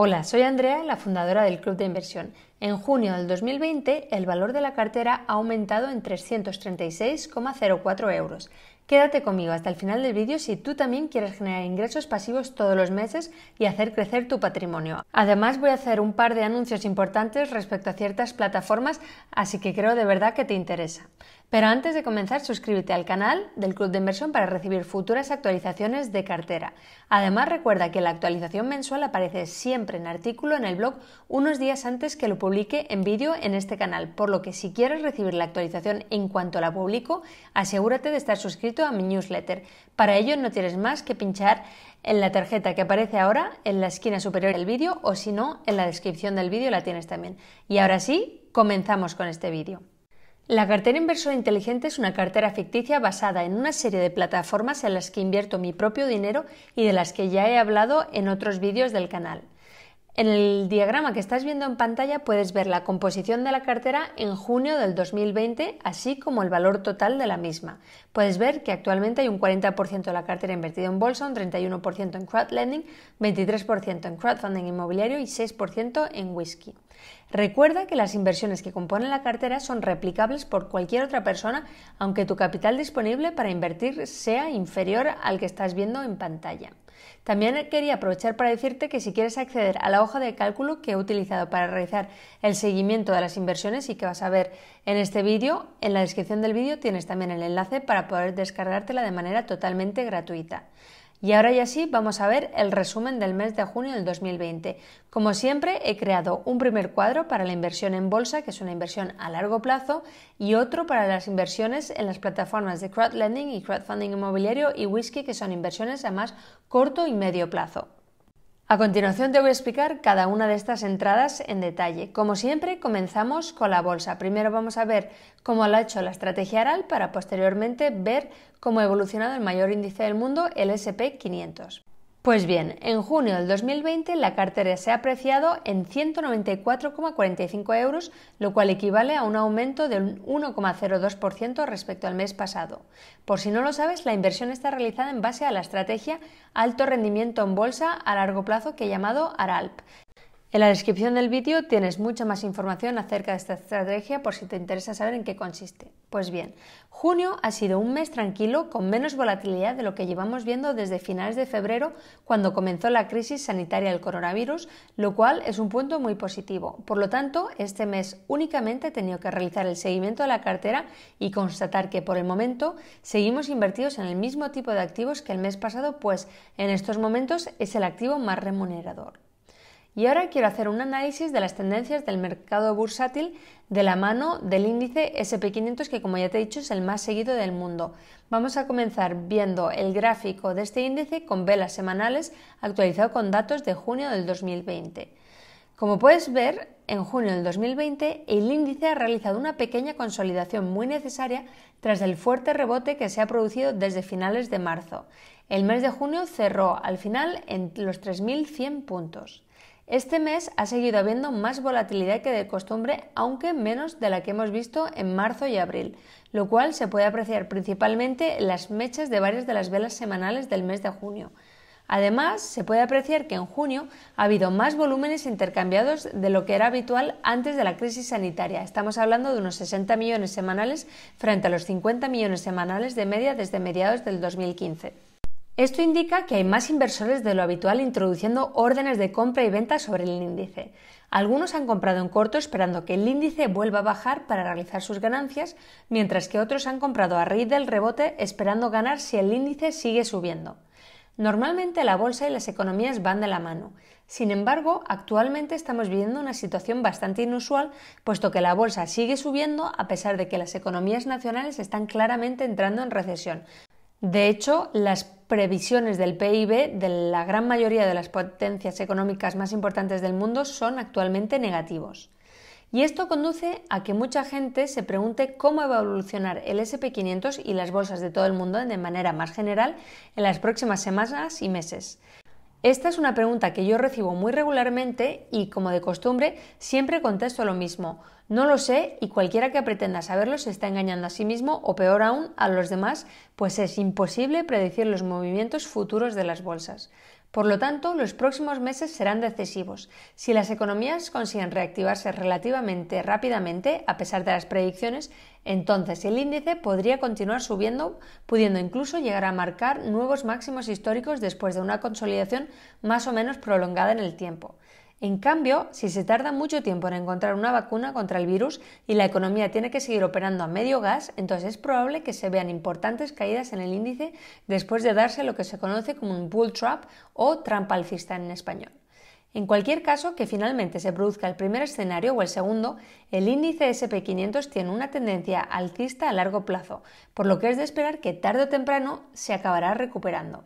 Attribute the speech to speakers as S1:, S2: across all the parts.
S1: Hola, soy Andrea, la fundadora del Club de Inversión. En junio del 2020, el valor de la cartera ha aumentado en 336,04 euros. Quédate conmigo hasta el final del vídeo si tú también quieres generar ingresos pasivos todos los meses y hacer crecer tu patrimonio. Además voy a hacer un par de anuncios importantes respecto a ciertas plataformas, así que creo de verdad que te interesa. Pero antes de comenzar, suscríbete al canal del Club de Inversión para recibir futuras actualizaciones de cartera. Además, recuerda que la actualización mensual aparece siempre en artículo en el blog unos días antes que lo publique en vídeo en este canal, por lo que si quieres recibir la actualización en cuanto la publico, asegúrate de estar suscrito a mi newsletter. Para ello no tienes más que pinchar en la tarjeta que aparece ahora en la esquina superior del vídeo o si no, en la descripción del vídeo la tienes también. Y ahora sí, comenzamos con este vídeo. La cartera inversora inteligente es una cartera ficticia basada en una serie de plataformas en las que invierto mi propio dinero y de las que ya he hablado en otros vídeos del canal. En el diagrama que estás viendo en pantalla puedes ver la composición de la cartera en junio del 2020, así como el valor total de la misma. Puedes ver que actualmente hay un 40% de la cartera invertida en bolsa, un 31% en crowdlending, 23% en crowdfunding inmobiliario y 6% en whisky. Recuerda que las inversiones que componen la cartera son replicables por cualquier otra persona, aunque tu capital disponible para invertir sea inferior al que estás viendo en pantalla. También quería aprovechar para decirte que si quieres acceder a la hoja de cálculo que he utilizado para realizar el seguimiento de las inversiones y que vas a ver en este vídeo, en la descripción del vídeo tienes también el enlace para poder descargártela de manera totalmente gratuita. Y ahora ya sí, vamos a ver el resumen del mes de junio del 2020. Como siempre, he creado un primer cuadro para la inversión en bolsa, que es una inversión a largo plazo, y otro para las inversiones en las plataformas de crowdlending y crowdfunding inmobiliario y whisky, que son inversiones a más corto y medio plazo. A continuación te voy a explicar cada una de estas entradas en detalle. Como siempre, comenzamos con la bolsa. Primero vamos a ver cómo lo ha hecho la estrategia ARAL para posteriormente ver cómo ha evolucionado el mayor índice del mundo, el SP500. Pues bien, en junio del 2020 la cartera se ha apreciado en 194,45 euros, lo cual equivale a un aumento del 1,02% respecto al mes pasado. Por si no lo sabes, la inversión está realizada en base a la estrategia alto rendimiento en bolsa a largo plazo que he llamado ARALP, en la descripción del vídeo tienes mucha más información acerca de esta estrategia por si te interesa saber en qué consiste. Pues bien, junio ha sido un mes tranquilo con menos volatilidad de lo que llevamos viendo desde finales de febrero cuando comenzó la crisis sanitaria del coronavirus, lo cual es un punto muy positivo. Por lo tanto, este mes únicamente he tenido que realizar el seguimiento de la cartera y constatar que por el momento seguimos invertidos en el mismo tipo de activos que el mes pasado, pues en estos momentos es el activo más remunerador. Y ahora quiero hacer un análisis de las tendencias del mercado bursátil de la mano del índice SP500 que como ya te he dicho es el más seguido del mundo. Vamos a comenzar viendo el gráfico de este índice con velas semanales actualizado con datos de junio del 2020. Como puedes ver, en junio del 2020 el índice ha realizado una pequeña consolidación muy necesaria tras el fuerte rebote que se ha producido desde finales de marzo. El mes de junio cerró al final en los 3.100 puntos. Este mes ha seguido habiendo más volatilidad que de costumbre, aunque menos de la que hemos visto en marzo y abril, lo cual se puede apreciar principalmente en las mechas de varias de las velas semanales del mes de junio. Además, se puede apreciar que en junio ha habido más volúmenes intercambiados de lo que era habitual antes de la crisis sanitaria. Estamos hablando de unos 60 millones semanales frente a los 50 millones semanales de media desde mediados del 2015. Esto indica que hay más inversores de lo habitual introduciendo órdenes de compra y venta sobre el índice. Algunos han comprado en corto esperando que el índice vuelva a bajar para realizar sus ganancias, mientras que otros han comprado a raíz del rebote esperando ganar si el índice sigue subiendo. Normalmente la bolsa y las economías van de la mano. Sin embargo, actualmente estamos viviendo una situación bastante inusual, puesto que la bolsa sigue subiendo a pesar de que las economías nacionales están claramente entrando en recesión. De hecho, las previsiones del PIB de la gran mayoría de las potencias económicas más importantes del mundo son actualmente negativos. Y esto conduce a que mucha gente se pregunte cómo va a evolucionar el SP500 y las bolsas de todo el mundo de manera más general en las próximas semanas y meses. Esta es una pregunta que yo recibo muy regularmente y, como de costumbre, siempre contesto lo mismo. No lo sé y cualquiera que pretenda saberlo se está engañando a sí mismo o, peor aún, a los demás, pues es imposible predecir los movimientos futuros de las bolsas. Por lo tanto, los próximos meses serán decisivos. Si las economías consiguen reactivarse relativamente rápidamente, a pesar de las predicciones, entonces el índice podría continuar subiendo, pudiendo incluso llegar a marcar nuevos máximos históricos después de una consolidación más o menos prolongada en el tiempo. En cambio, si se tarda mucho tiempo en encontrar una vacuna contra el virus y la economía tiene que seguir operando a medio gas, entonces es probable que se vean importantes caídas en el índice después de darse lo que se conoce como un bull trap o trampa alcista en español. En cualquier caso, que finalmente se produzca el primer escenario o el segundo, el índice SP500 tiene una tendencia alcista a largo plazo, por lo que es de esperar que tarde o temprano se acabará recuperando.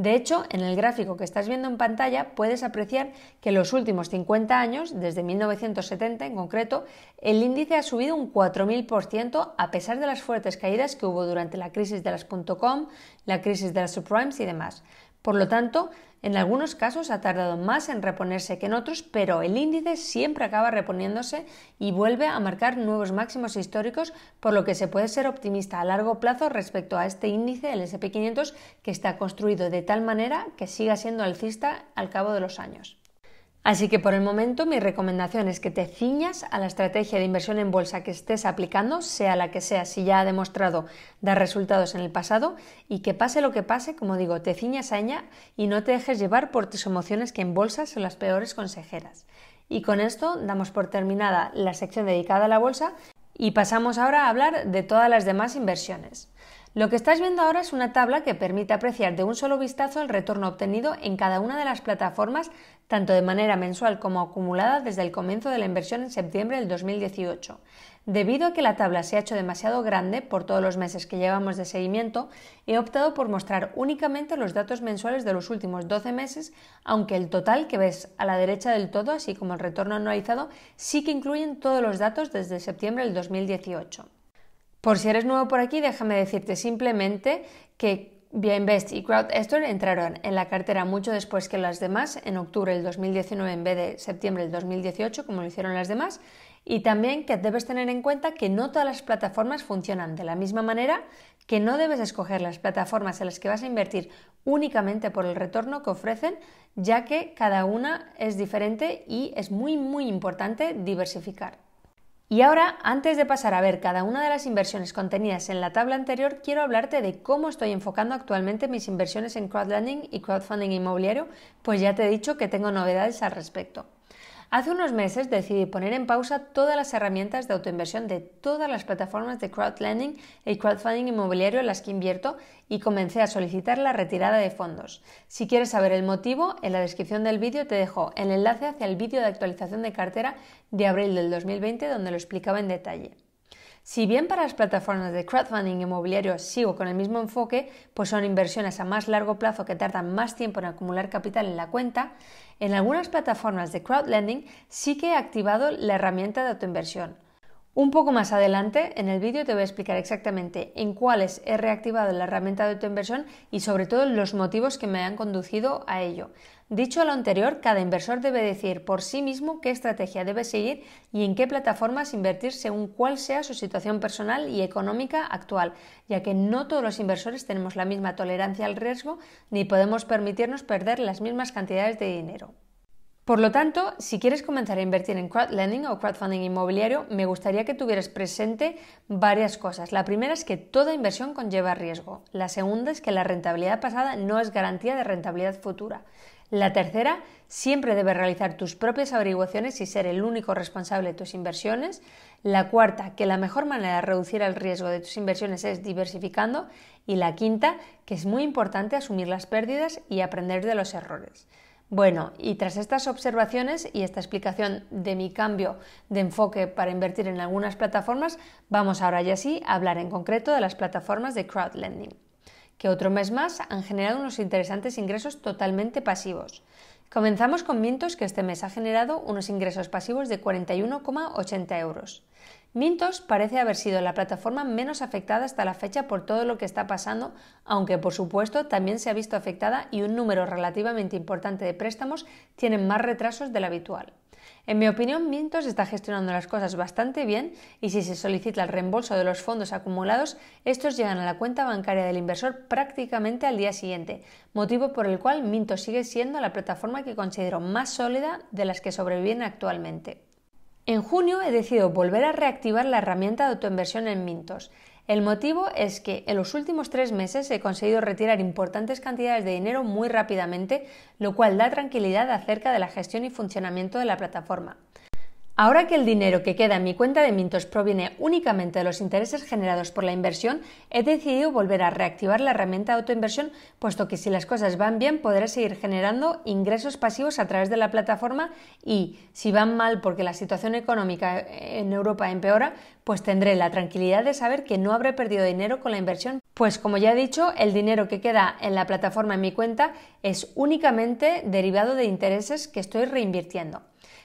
S1: De hecho, en el gráfico que estás viendo en pantalla puedes apreciar que en los últimos 50 años, desde 1970 en concreto, el índice ha subido un 4.000% a pesar de las fuertes caídas que hubo durante la crisis de las .com, la crisis de las subprimes y demás. Por lo tanto, en algunos casos ha tardado más en reponerse que en otros, pero el índice siempre acaba reponiéndose y vuelve a marcar nuevos máximos históricos, por lo que se puede ser optimista a largo plazo respecto a este índice el SP500 que está construido de tal manera que siga siendo alcista al cabo de los años. Así que por el momento mi recomendación es que te ciñas a la estrategia de inversión en bolsa que estés aplicando, sea la que sea, si ya ha demostrado dar resultados en el pasado y que pase lo que pase, como digo, te ciñas a ella y no te dejes llevar por tus emociones que en bolsa son las peores consejeras. Y con esto damos por terminada la sección dedicada a la bolsa y pasamos ahora a hablar de todas las demás inversiones. Lo que estás viendo ahora es una tabla que permite apreciar de un solo vistazo el retorno obtenido en cada una de las plataformas, tanto de manera mensual como acumulada desde el comienzo de la inversión en septiembre del 2018. Debido a que la tabla se ha hecho demasiado grande por todos los meses que llevamos de seguimiento, he optado por mostrar únicamente los datos mensuales de los últimos 12 meses, aunque el total que ves a la derecha del todo, así como el retorno anualizado, sí que incluyen todos los datos desde septiembre del 2018. Por si eres nuevo por aquí, déjame decirte simplemente que VIA Invest y CrowdStore entraron en la cartera mucho después que las demás, en octubre del 2019 en vez de septiembre del 2018, como lo hicieron las demás, y también que debes tener en cuenta que no todas las plataformas funcionan de la misma manera, que no debes escoger las plataformas en las que vas a invertir únicamente por el retorno que ofrecen, ya que cada una es diferente y es muy muy importante diversificar. Y ahora, antes de pasar a ver cada una de las inversiones contenidas en la tabla anterior, quiero hablarte de cómo estoy enfocando actualmente mis inversiones en crowdfunding y crowdfunding inmobiliario, pues ya te he dicho que tengo novedades al respecto. Hace unos meses decidí poner en pausa todas las herramientas de autoinversión de todas las plataformas de crowdlending y crowdfunding inmobiliario en las que invierto y comencé a solicitar la retirada de fondos. Si quieres saber el motivo, en la descripción del vídeo te dejo el enlace hacia el vídeo de actualización de cartera de abril del 2020 donde lo explicaba en detalle. Si bien para las plataformas de crowdfunding inmobiliario sigo con el mismo enfoque, pues son inversiones a más largo plazo que tardan más tiempo en acumular capital en la cuenta, en algunas plataformas de crowdlending sí que he activado la herramienta de autoinversión. Un poco más adelante en el vídeo te voy a explicar exactamente en cuáles he reactivado la herramienta de autoinversión y sobre todo los motivos que me han conducido a ello. Dicho lo anterior, cada inversor debe decir por sí mismo qué estrategia debe seguir y en qué plataformas invertir según cuál sea su situación personal y económica actual, ya que no todos los inversores tenemos la misma tolerancia al riesgo ni podemos permitirnos perder las mismas cantidades de dinero. Por lo tanto, si quieres comenzar a invertir en crowdlending o crowdfunding inmobiliario, me gustaría que tuvieras presente varias cosas. La primera es que toda inversión conlleva riesgo. La segunda es que la rentabilidad pasada no es garantía de rentabilidad futura. La tercera, siempre debes realizar tus propias averiguaciones y ser el único responsable de tus inversiones. La cuarta, que la mejor manera de reducir el riesgo de tus inversiones es diversificando. Y la quinta, que es muy importante asumir las pérdidas y aprender de los errores. Bueno, y tras estas observaciones y esta explicación de mi cambio de enfoque para invertir en algunas plataformas, vamos ahora ya sí a hablar en concreto de las plataformas de crowdlending, que otro mes más han generado unos interesantes ingresos totalmente pasivos. Comenzamos con Mintos, que este mes ha generado unos ingresos pasivos de 41,80 euros. Mintos parece haber sido la plataforma menos afectada hasta la fecha por todo lo que está pasando, aunque por supuesto también se ha visto afectada y un número relativamente importante de préstamos tienen más retrasos del habitual. En mi opinión, Mintos está gestionando las cosas bastante bien y si se solicita el reembolso de los fondos acumulados, estos llegan a la cuenta bancaria del inversor prácticamente al día siguiente, motivo por el cual Mintos sigue siendo la plataforma que considero más sólida de las que sobreviven actualmente. En junio he decidido volver a reactivar la herramienta de autoinversión en Mintos. El motivo es que en los últimos tres meses he conseguido retirar importantes cantidades de dinero muy rápidamente, lo cual da tranquilidad acerca de la gestión y funcionamiento de la plataforma. Ahora que el dinero que queda en mi cuenta de Mintos proviene únicamente de los intereses generados por la inversión, he decidido volver a reactivar la herramienta de autoinversión, puesto que si las cosas van bien podré seguir generando ingresos pasivos a través de la plataforma y si van mal porque la situación económica en Europa empeora, pues tendré la tranquilidad de saber que no habré perdido dinero con la inversión, pues como ya he dicho, el dinero que queda en la plataforma en mi cuenta es únicamente derivado de intereses que estoy reinvirtiendo.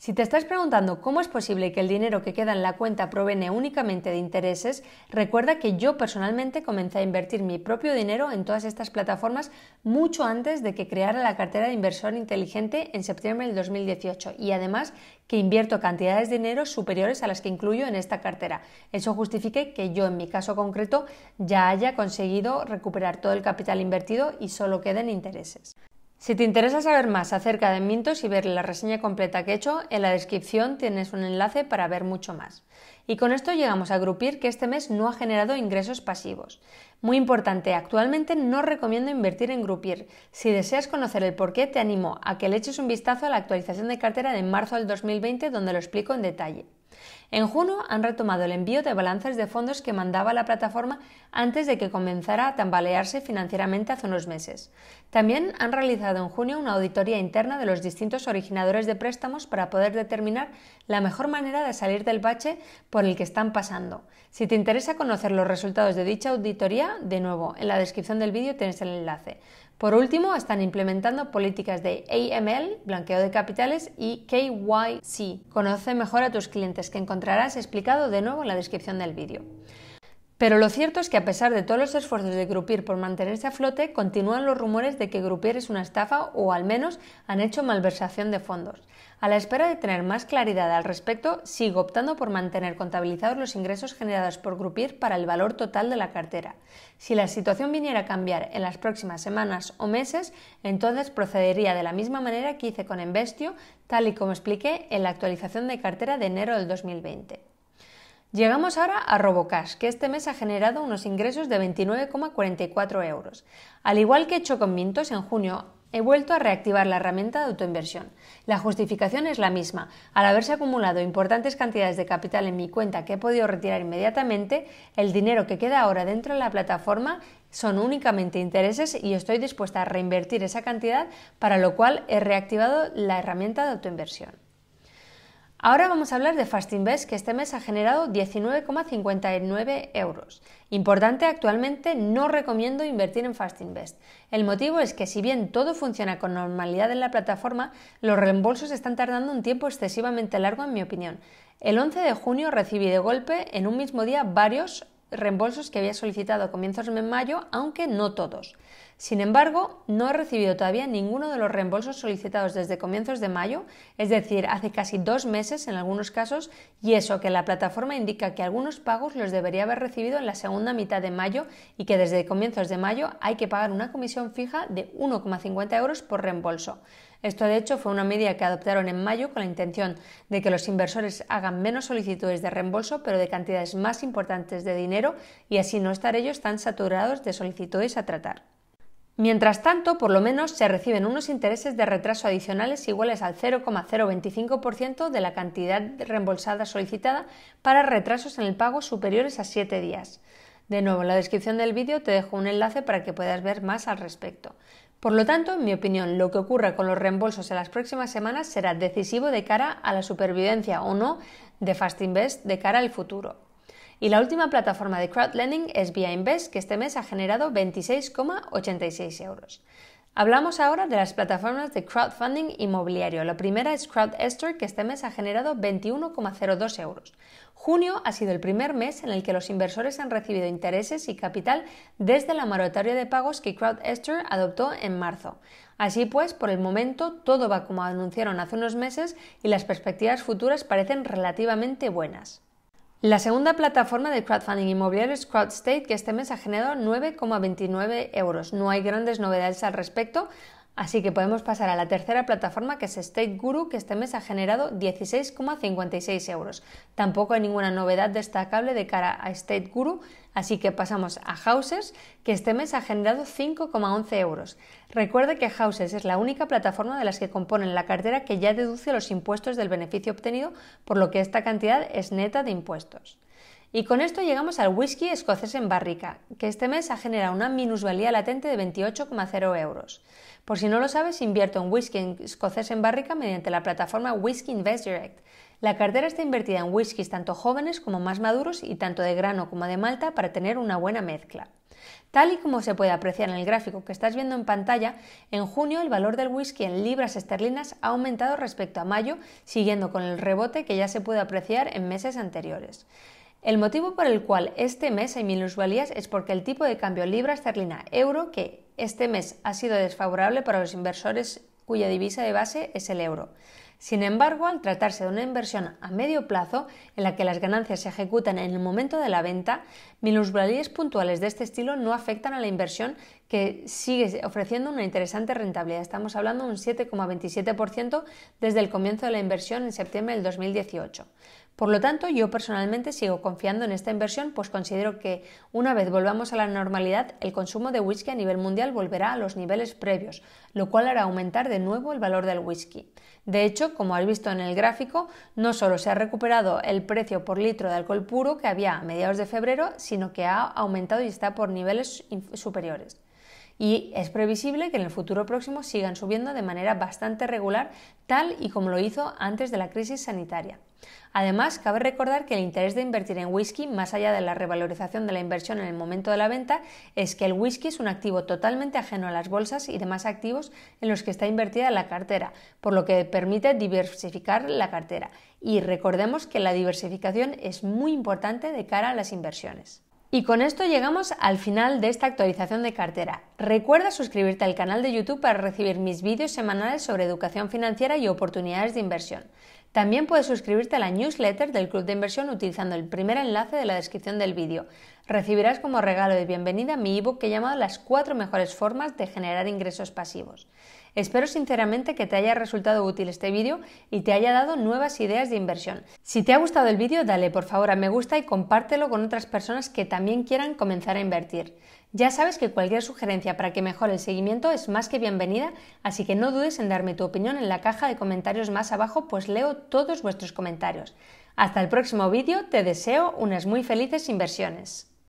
S1: Si te estás preguntando cómo es posible que el dinero que queda en la cuenta provene únicamente de intereses, recuerda que yo personalmente comencé a invertir mi propio dinero en todas estas plataformas mucho antes de que creara la cartera de inversor inteligente en septiembre del 2018 y además que invierto cantidades de dinero superiores a las que incluyo en esta cartera. Eso justifique que yo en mi caso concreto ya haya conseguido recuperar todo el capital invertido y solo queden intereses. Si te interesa saber más acerca de Mintos y ver la reseña completa que he hecho, en la descripción tienes un enlace para ver mucho más. Y con esto llegamos a Grupir, que este mes no ha generado ingresos pasivos. Muy importante, actualmente no recomiendo invertir en Grupir. Si deseas conocer el porqué, te animo a que le eches un vistazo a la actualización de cartera de marzo del 2020 donde lo explico en detalle. En junio han retomado el envío de balances de fondos que mandaba la plataforma antes de que comenzara a tambalearse financieramente hace unos meses. También han realizado en junio una auditoría interna de los distintos originadores de préstamos para poder determinar la mejor manera de salir del bache por el que están pasando. Si te interesa conocer los resultados de dicha auditoría, de nuevo, en la descripción del vídeo tienes el enlace. Por último, están implementando políticas de AML, blanqueo de capitales, y KYC. Conoce mejor a tus clientes, que encontrarás explicado de nuevo en la descripción del vídeo. Pero lo cierto es que a pesar de todos los esfuerzos de Groupier por mantenerse a flote, continúan los rumores de que Groupier es una estafa o al menos han hecho malversación de fondos. A la espera de tener más claridad al respecto, sigo optando por mantener contabilizados los ingresos generados por Grupir para el valor total de la cartera. Si la situación viniera a cambiar en las próximas semanas o meses, entonces procedería de la misma manera que hice con Investio, tal y como expliqué en la actualización de cartera de enero del 2020. Llegamos ahora a Robocash, que este mes ha generado unos ingresos de 29,44 euros. Al igual que he hecho con Mintos, en junio He vuelto a reactivar la herramienta de autoinversión. La justificación es la misma. Al haberse acumulado importantes cantidades de capital en mi cuenta que he podido retirar inmediatamente, el dinero que queda ahora dentro de la plataforma son únicamente intereses y estoy dispuesta a reinvertir esa cantidad, para lo cual he reactivado la herramienta de autoinversión. Ahora vamos a hablar de FastInvest, que este mes ha generado 19,59 euros. Importante, actualmente no recomiendo invertir en Invest. El motivo es que si bien todo funciona con normalidad en la plataforma, los reembolsos están tardando un tiempo excesivamente largo en mi opinión. El 11 de junio recibí de golpe en un mismo día varios reembolsos que había solicitado a comienzos de mayo, aunque no todos. Sin embargo, no he recibido todavía ninguno de los reembolsos solicitados desde comienzos de mayo, es decir, hace casi dos meses en algunos casos, y eso que la plataforma indica que algunos pagos los debería haber recibido en la segunda mitad de mayo y que desde comienzos de mayo hay que pagar una comisión fija de 1,50 euros por reembolso. Esto, de hecho, fue una medida que adoptaron en mayo con la intención de que los inversores hagan menos solicitudes de reembolso, pero de cantidades más importantes de dinero y así no estar ellos tan saturados de solicitudes a tratar. Mientras tanto, por lo menos se reciben unos intereses de retraso adicionales iguales al 0,025% de la cantidad reembolsada solicitada para retrasos en el pago superiores a 7 días. De nuevo, en la descripción del vídeo te dejo un enlace para que puedas ver más al respecto. Por lo tanto, en mi opinión, lo que ocurra con los reembolsos en las próximas semanas será decisivo de cara a la supervivencia o no de Fastinvest de cara al futuro. Y la última plataforma de crowdlending es Via Invest, que este mes ha generado 26,86 euros. Hablamos ahora de las plataformas de crowdfunding inmobiliario. La primera es CrowdStore, que este mes ha generado 21,02 euros. Junio ha sido el primer mes en el que los inversores han recibido intereses y capital desde la moratoria de pagos que CrowdStore adoptó en marzo. Así pues, por el momento todo va como anunciaron hace unos meses y las perspectivas futuras parecen relativamente buenas. La segunda plataforma de crowdfunding inmobiliario es CrowdState, que este mes ha generado 9,29 euros. No hay grandes novedades al respecto, Así que podemos pasar a la tercera plataforma que es State Guru, que este mes ha generado 16,56 euros. Tampoco hay ninguna novedad destacable de cara a State Guru, así que pasamos a Houses, que este mes ha generado 5,11 euros. Recuerde que Houses es la única plataforma de las que componen la cartera que ya deduce los impuestos del beneficio obtenido, por lo que esta cantidad es neta de impuestos. Y con esto llegamos al whisky escocés en barrica, que este mes ha generado una minusvalía latente de 28,0 euros. Por si no lo sabes, invierto en whisky escocés en barrica mediante la plataforma Whisky Invest Direct. La cartera está invertida en whiskies tanto jóvenes como más maduros y tanto de grano como de malta para tener una buena mezcla. Tal y como se puede apreciar en el gráfico que estás viendo en pantalla, en junio el valor del whisky en libras esterlinas ha aumentado respecto a mayo, siguiendo con el rebote que ya se puede apreciar en meses anteriores. El motivo por el cual este mes hay minusvalías es porque el tipo de cambio libra esterlina euro que este mes ha sido desfavorable para los inversores cuya divisa de base es el euro. Sin embargo, al tratarse de una inversión a medio plazo en la que las ganancias se ejecutan en el momento de la venta, minusvalías puntuales de este estilo no afectan a la inversión que sigue ofreciendo una interesante rentabilidad. Estamos hablando de un 7,27% desde el comienzo de la inversión en septiembre del 2018. Por lo tanto, yo personalmente sigo confiando en esta inversión, pues considero que una vez volvamos a la normalidad, el consumo de whisky a nivel mundial volverá a los niveles previos, lo cual hará aumentar de nuevo el valor del whisky. De hecho, como has visto en el gráfico, no solo se ha recuperado el precio por litro de alcohol puro que había a mediados de febrero, sino que ha aumentado y está por niveles superiores y es previsible que en el futuro próximo sigan subiendo de manera bastante regular, tal y como lo hizo antes de la crisis sanitaria. Además, cabe recordar que el interés de invertir en whisky, más allá de la revalorización de la inversión en el momento de la venta, es que el whisky es un activo totalmente ajeno a las bolsas y demás activos en los que está invertida la cartera, por lo que permite diversificar la cartera. Y recordemos que la diversificación es muy importante de cara a las inversiones. Y con esto llegamos al final de esta actualización de cartera. Recuerda suscribirte al canal de YouTube para recibir mis vídeos semanales sobre educación financiera y oportunidades de inversión. También puedes suscribirte a la newsletter del Club de Inversión utilizando el primer enlace de la descripción del vídeo. Recibirás como regalo de bienvenida mi ebook que he llamado Las cuatro mejores formas de generar ingresos pasivos. Espero sinceramente que te haya resultado útil este vídeo y te haya dado nuevas ideas de inversión. Si te ha gustado el vídeo, dale por favor a me gusta y compártelo con otras personas que también quieran comenzar a invertir. Ya sabes que cualquier sugerencia para que mejore el seguimiento es más que bienvenida, así que no dudes en darme tu opinión en la caja de comentarios más abajo, pues leo todos vuestros comentarios. Hasta el próximo vídeo, te deseo unas muy felices inversiones.